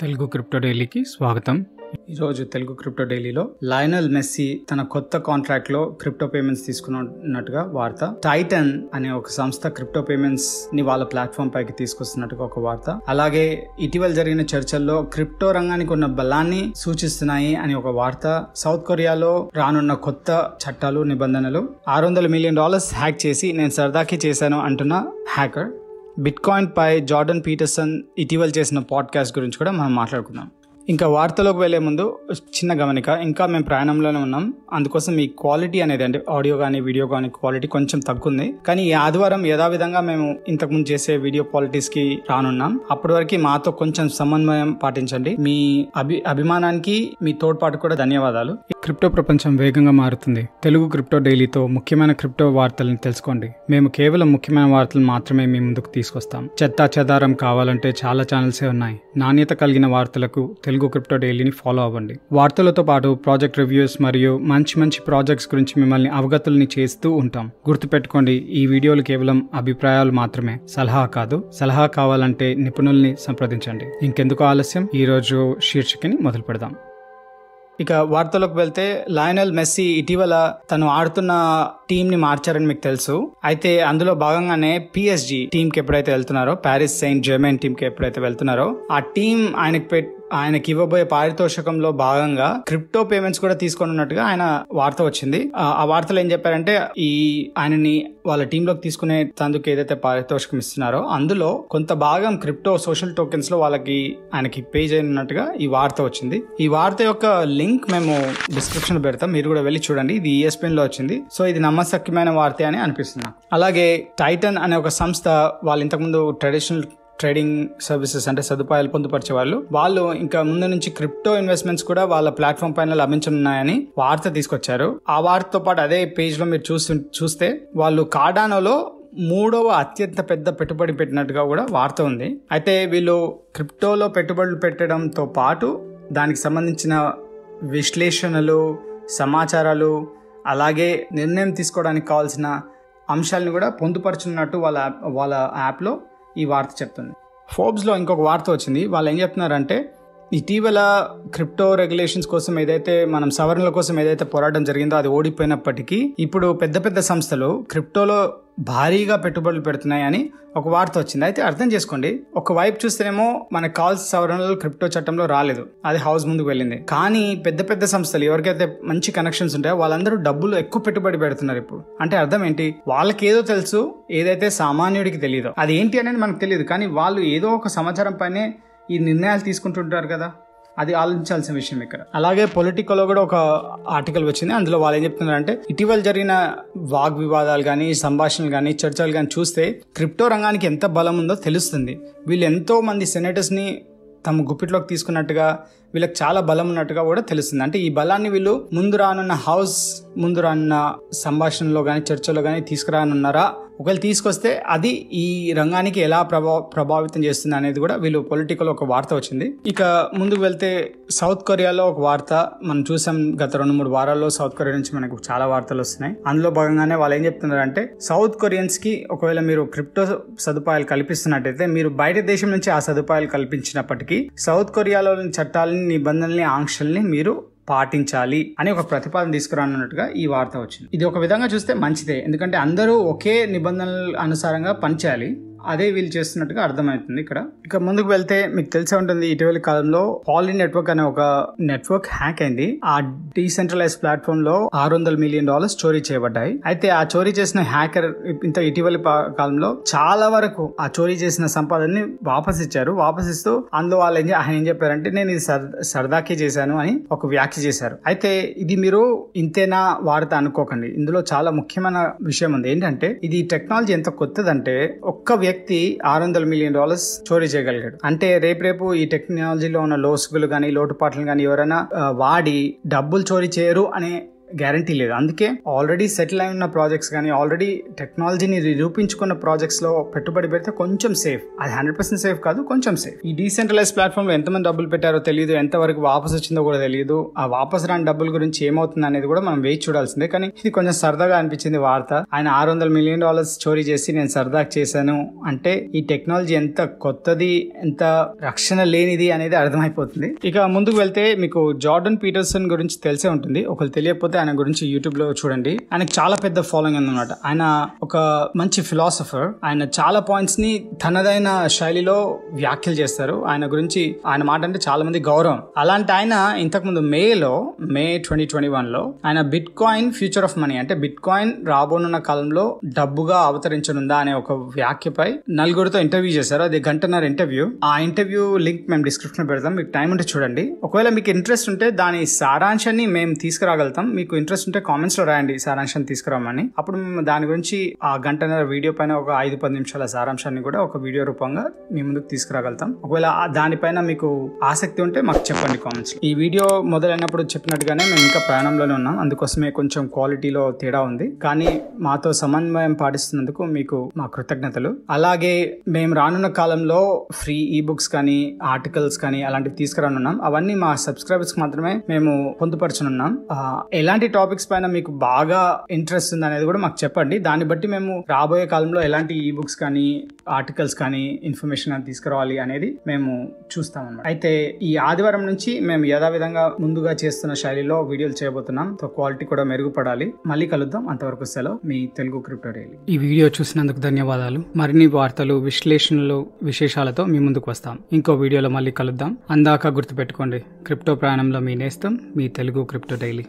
Telugu crypto డైలీకి స్వాగతం ఈరోజు తెలుగు క్రిప్టో డైలీలో లయనల్ మెస్సీ తన కొత్త కాంట్రాక్ట్ లో క్రిప్టో పేమెంట్స్ తీసుకున్నట్టుగా వార్త టైటన్ అనే ఒక సంస్థ క్రిప్టో పేమెంట్స్ ని వాళ్ళ ప్లాట్ఫామ్ పైకి తీసుకొస్తున్నట్టుగా ఒక వార్త అలాగే ఇటీవల జరిగిన చర్చల్లో క్రిప్టో రంగానికి ఉన్న బలాన్ని సూచిస్తున్నాయి అని ఒక వార్త సౌత్ కొరియాలో రానున్న కొత్త చట్టాలు నిబంధనలు ఆరు వందల మిలియన్ డాలర్స్ హ్యాక్ చేసి నేను సరదాకి చేశాను అంటున్న హ్యాకర్ బిట్కాయిన్ పై జార్డన్ పీటర్సన్ ఇటీవల చేసిన పాడ్కాస్ట్ గురించి కూడా మనం మాట్లాడుకుందాం ఇంకా వార్తలోకి వెళ్ళే ముందు చిన్న గమనిక ఇంకా మేము ప్రయాణంలోనే ఉన్నాం అందుకోసం ఈ క్వాలిటీ అనేది అంటే ఆడియో కానీ వీడియో కానీ క్వాలిటీ కొంచెం తగ్గుంది కానీ ఈ ఆదివారం యథావిధంగా మేము ఇంతకుముందు చేసే వీడియో క్వాలిటీస్కి రానున్నాం అప్పటి వరకు మాతో కొంచెం సమన్వయం పాటించండి మీ అభి అభిమానానికి మీ తోడ్పాటు కూడా ధన్యవాదాలు క్రిప్టో ప్రపంచం వేగంగా మారుతుంది తెలుగు క్రిప్టో డైలీతో ముఖ్యమైన క్రిప్టో వార్తలను తెలుసుకోండి మేము కేవలం ముఖ్యమైన వార్తలు మాత్రమే మీ ముందుకు తీసుకొస్తాం చెత్తా చెదారం కావాలంటే చాలా ఛానల్సే ఉన్నాయి నాణ్యత కలిగిన వార్తలకు తెలుగు తెలుగు క్రిప్టో డైలీని ఫాలో అవ్వండి వార్తలతో పాటు ప్రాజెక్ట్ రివ్యూస్ మరియు మంచి మంచి ప్రాజెక్ట్స్ గురించి మిమ్మల్ని అవగతుల్ని చేస్తూ ఉంటాం గుర్తుపెట్టుకోండి ఈ వీడియోలు కేవలం అభిప్రాయాలు మాత్రమే సలహా కాదు సలహా కావాలంటే నిపుణుల్ని సంప్రదించండి ఇంకెందుకు ఆలస్యం ఈరోజు శీర్షికని మొదలు పెడదాం ఇక వార్తలోకి వెళ్తే లయనల్ మెస్సీ ఇటీవల తను ఆడుతున్న టీం ని మార్చారని మీకు తెలుసు అయితే అందులో భాగంగానే పిఎస్జి టీం కి ఎప్పుడైతే వెళ్తున్నారో ప్యారిస్ సెయింట్ జర్మన్ టీం కి ఎప్పుడైతే వెళ్తున్నారో ఆ టీం ఆయనకి ఆయనకి ఇవ్వబోయే పారితోషికంలో భాగంగా క్రిప్టో పేమెంట్స్ కూడా తీసుకొని ఉన్నట్టుగా ఆయన వార్త వచ్చింది ఆ వార్తలు ఏం చెప్పారంటే ఈ ఆయనని వాళ్ళ టీంలోకి తీసుకునే తందుకు ఏదైతే పారితోషికం ఇస్తున్నారో అందులో కొంత భాగం క్రిప్టో సోషల్ టోకెన్స్ లో వాళ్ళకి ఆయనకి పే చేయనున్నట్టుగా ఈ వార్త వచ్చింది ఈ వార్త యొక్క లింక్ మేము డిస్క్రిప్షన్ లో పెడతాం మీరు కూడా వెళ్ళి చూడండి ఇది ఈఎస్పిఎన్ e లో వచ్చింది సో ఇది నమ్మశక్యమైన వార్త అని అనిపిస్తుంది అలాగే టైటన్ అనే ఒక సంస్థ వాళ్ళు ఇంతకుముందు ట్రెడిషనల్ ట్రేడింగ్ సర్వీసెస్ అంటే సదుపాయాలు పొందుపరిచే వాళ్ళు వాళ్ళు ఇంకా ముందు నుంచి క్రిప్టో ఇన్వెస్ట్మెంట్స్ కూడా వాళ్ళ ప్లాట్ఫామ్ పైన లభించనున్నాయని వార్త తీసుకొచ్చారు ఆ వార్తతో పాటు అదే పేజ్ లో మీరు చూసి చూస్తే వాళ్ళు కాడానోలో మూడవ అత్యంత పెద్ద పెట్టుబడి పెట్టినట్టుగా కూడా వార్త ఉంది అయితే వీళ్ళు క్రిప్టోలో పెట్టుబడులు పెట్టడంతో పాటు దానికి సంబంధించిన విశ్లేషణలు సమాచారాలు అలాగే నిర్ణయం తీసుకోవడానికి కావాల్సిన అంశాలను కూడా పొందుపరచున్నట్టు వాళ్ళ వాళ్ళ యాప్లో ఈ వార్త చెప్తుంది ఫోర్బ్స్లో ఇంకొక వార్త వచ్చింది వాళ్ళు ఏం చెప్తున్నారంటే ఇటీవల క్రిప్టో రెగ్యులేషన్స్ కోసం ఏదైతే మనం సవరణల కోసం ఏదైతే పోరాటం జరిగిందో అది ఓడిపోయినప్పటికీ ఇప్పుడు పెద్ద పెద్ద సంస్థలు క్రిప్టోలో భారీగా పెట్టుబడులు పెడుతున్నాయని ఒక వార్త వచ్చింది అయితే అర్థం చేసుకోండి ఒక వైపు చూస్తేనేమో మన కాల్స్ సవరణలు క్రిప్టో చట్టంలో రాలేదు అది హౌస్ ముందుకు వెళ్ళింది కానీ పెద్ద పెద్ద సంస్థలు ఎవరికైతే మంచి కనెక్షన్స్ ఉంటాయో వాళ్ళందరూ డబ్బులు ఎక్కువ పెట్టుబడి పెడుతున్నారు ఇప్పుడు అంటే అర్థం ఏంటి వాళ్ళకి ఏదో తెలుసు ఏదైతే సామాన్యుడికి తెలియదో అది ఏంటి అనేది మనకు తెలియదు కానీ వాళ్ళు ఏదో ఒక సమాచారం పైనే ఈ నిర్ణయాలు తీసుకుంటుంటారు కదా అది ఆలోచించాల్సిన విషయం ఇక్కడ అలాగే పొలిటికల్లో కూడా ఒక ఆర్టికల్ వచ్చింది అందులో వాళ్ళు ఏం చెప్తున్నారంటే ఇటీవల జరిగిన వాగ్ వివాదాలు కానీ సంభాషణలు కానీ చర్చలు కానీ చూస్తే క్రిప్టో రంగానికి ఎంత బలం ఉందో తెలుస్తుంది వీళ్ళు ఎంతో మంది సెనేటర్స్ని తమ గుప్పిట్లోకి తీసుకున్నట్టుగా వీళ్ళకి చాలా బలం ఉన్నట్టుగా కూడా తెలుస్తుంది అంటే ఈ బలాన్ని వీళ్ళు ముందు రానున్న హౌస్ ముందు రానున్న సంభాషణలో కానీ చర్చలో కానీ తీసుకురానున్నారా ఒకవేళ తీసుకొస్తే అది ఈ రంగానికి ఎలా ప్రభా ప్రభావితం చేస్తుంది అనేది కూడా వీళ్ళు పొలిటికల్ ఒక వార్త వచ్చింది ఇక ముందుకు వెళ్తే సౌత్ కొరియాలో ఒక వార్త మనం చూసాం గత రెండు మూడు వారాల్లో సౌత్ కొరియా నుంచి మనకు చాలా వార్తలు వస్తున్నాయి అందులో భాగంగానే వాళ్ళు ఏం చెప్తున్నారు అంటే సౌత్ కొరియన్స్ కి ఒకవేళ మీరు క్రిప్టో సదుపాయాలు కల్పిస్తున్నట్టయితే మీరు బయట దేశం నుంచి ఆ సదుపాయాలు కల్పించినప్పటికీ సౌత్ కొరియాలోని చట్టాలని నిబంధనల్ని ఆంక్షల్ని మీరు పాటించాలి అని ఒక ప్రతిపాదన తీసుకురానున్నట్టుగా ఈ వార్త వచ్చింది ఇది ఒక విధంగా చూస్తే మంచిదే ఎందుకంటే అందరూ ఒకే నిబంధనల అనుసారంగా పనిచేయాలి అదే వీళ్ళు చేస్తున్నట్టుగా అర్థమవుతుంది ఇక్కడ ఇక ముందుకు వెళ్తే మీకు తెలిసే ఉంటుంది ఇటీవల కాలంలో పాలి నెట్వర్క్ అనే ఒక నెట్వర్క్ హ్యాక్ అయింది ఆ డీసెంట్రలైజ్ ప్లాట్ఫామ్ లో ఆరు వందల మిలియన్ డాలర్స్ చోరీ చేయబడ్డాయి అయితే ఆ చోరీ చేసిన హ్యాకర్ ఇంత ఇటీవల కాలంలో చాలా వరకు ఆ చోరీ చేసిన సంపాదనని వాపస్ ఇచ్చారు వాపస్ ఇస్తూ అందులో వాళ్ళు ఏం ఆయన ఏం చెప్పారంటే నేను ఇది సరదాకి చేశాను అని ఒక వ్యాఖ్య చేశారు అయితే ఇది మీరు ఇంతేనా వాడతా అనుకోకండి ఇందులో చాలా ముఖ్యమైన విషయం ఉంది ఏంటంటే ఇది టెక్నాలజీ ఎంత కొత్తదంటే ఒక్క వ్యక్తి ఆరు వందల మిలియన్ డాలర్స్ చోరీ చేయగలిగాడు అంటే రేపు రేపు ఈ టెక్నాలజీలో ఉన్న లోసుగులు కానీ లోటుపాట్లు కానీ ఎవరైనా వాడి డబ్బులు చోరీ చేయరు అనే గ్యారంటీ లేదు అందుకే ఆల్రెడీ సెటిల్ అయి ఉన్న ప్రాజెక్ట్స్ కానీ ఆల్రెడీ టెక్నాలజీని నిరూపించుకున్న ప్రాజెక్ట్స్లో పెట్టుబడి పెడితే కొంచెం సేఫ్ అది హండ్రెడ్ పర్సెంట్ సేఫ్ కాదు కొంచెం సేఫ్ ఈ డీసెంట్రలైజ్ ప్లాట్ఫామ్లో ఎంతమంది డబ్బులు పెట్టారో తెలియదు ఎంతవరకు వాపస్ వచ్చిందో కూడా తెలియదు ఆ వాపస్ రాని డబ్బుల గురించి ఏమవుతుంది అనేది కూడా మనం వేచి చూడాల్సిందే కానీ ఇది కొంచెం సరదాగా అనిపించింది వార్త ఆయన ఆరు వందల మిలియన్ డాలర్స్ చోరీ చేసి నేను సరదాగా చేశాను అంటే ఈ టెక్నాలజీ ఎంత కొత్తది ఎంత రక్షణ లేనిది అనేది అర్థమైపోతుంది ఇక ముందుకు వెళ్తే మీకు జార్డన్ పీటర్సన్ గురించి తెలిసే ఉంటుంది ఒకరు తెలియకపోతే ఆయన గురించి యూట్యూబ్ లో చూడండి ఆయనకు చాలా పెద్ద ఫాలోయింగ్ అనమాట ఆయన ఒక మంచి ఫిలాసఫర్ ఆయన చాలా పాయింట్స్ ని తనదైన శైలిలో వ్యాఖ్యలు చేస్తారు ఆయన గురించి ఆయన మాట అంటే చాలా మంది గౌరవం అలాంటి ఆయన ఇంతకుముందు మేలో మే ట్వంటీ ట్వంటీ వన్ లో ఆయన bitcoin future of money అంటే బిట్ కాయిన్ రాబోనున్న కాలంలో డబ్బుగా అవతరించనుందా అనే ఒక వ్యాఖ్యపై నలుగురితో ఇంటర్వ్యూ చేశారు అది గంటన్నర ఇంటర్వ్యూ ఆ ఇంటర్వ్యూ లింక్ మేము డిస్క్రిప్షన్ పెడతాం మీకు టైం ఉంటే చూడండి ఒకవేళ మీకు ఇంట్రెస్ట్ ఉంటే దాని సారాంశాన్ని మేము తీసుకురాగలుగుతాం మీకు మీకు ఇంట్రెస్ట్ ఉంటే కామెంట్స్లో రాయండి సారాంశం తీసుకురామని అప్పుడు మేము దాని గురించి ఆ గంటన్నర వీడియో పైన ఒక ఐదు పది నిమిషాల సారాంశాన్ని కూడా ఒక వీడియో రూపంగా మీ ముందుకు తీసుకురాగలుగుతాం ఒకవేళ దానిపైన మీకు ఆసక్తి ఉంటే మాకు చెప్పండి కామెంట్స్ ఈ వీడియో మొదలైనప్పుడు చెప్పినట్టుగానే మేము ఇంకా ప్రయాణంలోనే ఉన్నాం అందుకోసమే కొంచెం క్వాలిటీలో తేడా ఉంది కానీ మాతో సమన్వయం పాటిస్తున్నందుకు మీకు మా కృతజ్ఞతలు అలాగే మేము రానున్న కాలంలో ఫ్రీ ఈ బుక్స్ కానీ ఆర్టికల్స్ కానీ అలాంటివి తీసుకురానున్నాం అవన్నీ మా సబ్స్క్రైబర్స్ మాత్రమే మేము పొందుపరచనున్నాం ఎలాంటి ఎలాంటి టాపిక్స్ పైన మీకు బాగా ఇంట్రెస్ట్ ఉంది అనేది కూడా మాకు చెప్పండి దాన్ని బట్టి మేము రాబోయే కాలంలో ఎలాంటి ఈ బుక్స్ కానీ ఆర్టికల్స్ కానీ ఇన్ఫర్మేషన్ అని తీసుకురావాలి అనేది మేము చూస్తామన్నమాట అయితే ఈ ఆదివారం నుంచి మేము యథావిధంగా ముందుగా చేస్తున్న శైలిలో వీడియోలు చేయబోతున్నాం సో క్వాలిటీ కూడా మెరుగుపడాలి మళ్ళీ కలుద్దాం అంతవరకు సెలవు మీ తెలుగు క్రిప్టో డైలీ ఈ వీడియో చూసినందుకు ధన్యవాదాలు మరిన్ని వార్తలు విశ్లేషణలు విశేషాలతో మీ ముందుకు వస్తాం ఇంకో వీడియోలో మళ్ళీ కలుద్దాం అందాక గుర్తుపెట్టుకోండి క్రిప్టో ప్రయాణంలో మీ నేస్తం మీ తెలుగు క్రిప్టో డైలీ